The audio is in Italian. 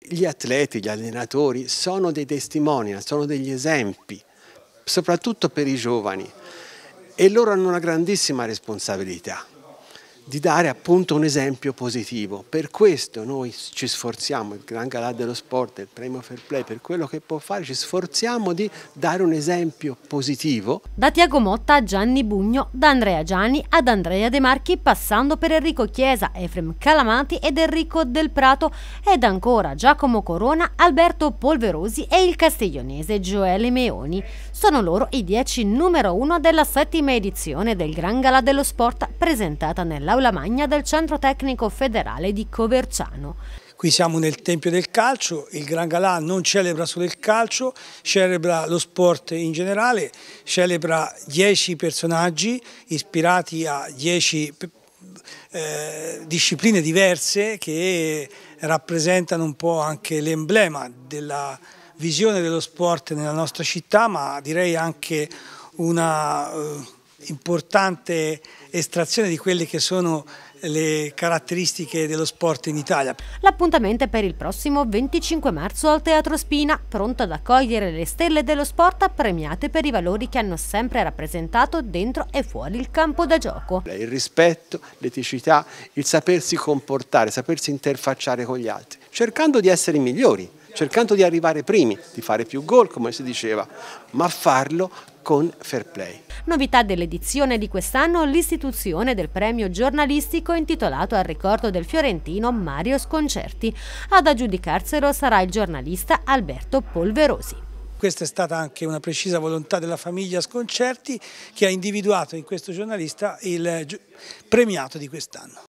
Gli atleti, gli allenatori sono dei testimonial, sono degli esempi, soprattutto per i giovani e loro hanno una grandissima responsabilità di dare appunto un esempio positivo. Per questo noi ci sforziamo, il Gran Galà dello Sport, il Premio Fair Play, per quello che può fare, ci sforziamo di dare un esempio positivo. Da Tiago Motta a Gianni Bugno, da Andrea Gianni ad Andrea De Marchi, passando per Enrico Chiesa, Efrem Calamati ed Enrico Del Prato, ed ancora Giacomo Corona, Alberto Polverosi e il castiglionese Gioele Meoni. Sono loro i 10 numero uno della settima edizione del Gran Galà dello Sport presentata nell'Aula dell'Aula Magna del Centro Tecnico Federale di Coverciano. Qui siamo nel Tempio del Calcio, il Gran Galà non celebra solo il calcio, celebra lo sport in generale, celebra dieci personaggi ispirati a dieci eh, discipline diverse che rappresentano un po' anche l'emblema della visione dello sport nella nostra città, ma direi anche una... Eh, importante estrazione di quelle che sono le caratteristiche dello sport in Italia. L'appuntamento è per il prossimo 25 marzo al Teatro Spina, pronto ad accogliere le stelle dello sport premiate per i valori che hanno sempre rappresentato dentro e fuori il campo da gioco. Il rispetto, l'eticità, il sapersi comportare, sapersi interfacciare con gli altri, cercando di essere migliori cercando di arrivare primi, di fare più gol come si diceva, ma farlo con fair play. Novità dell'edizione di quest'anno l'istituzione del premio giornalistico intitolato al ricordo del fiorentino Mario Sconcerti. Ad aggiudicarselo sarà il giornalista Alberto Polverosi. Questa è stata anche una precisa volontà della famiglia Sconcerti che ha individuato in questo giornalista il premiato di quest'anno.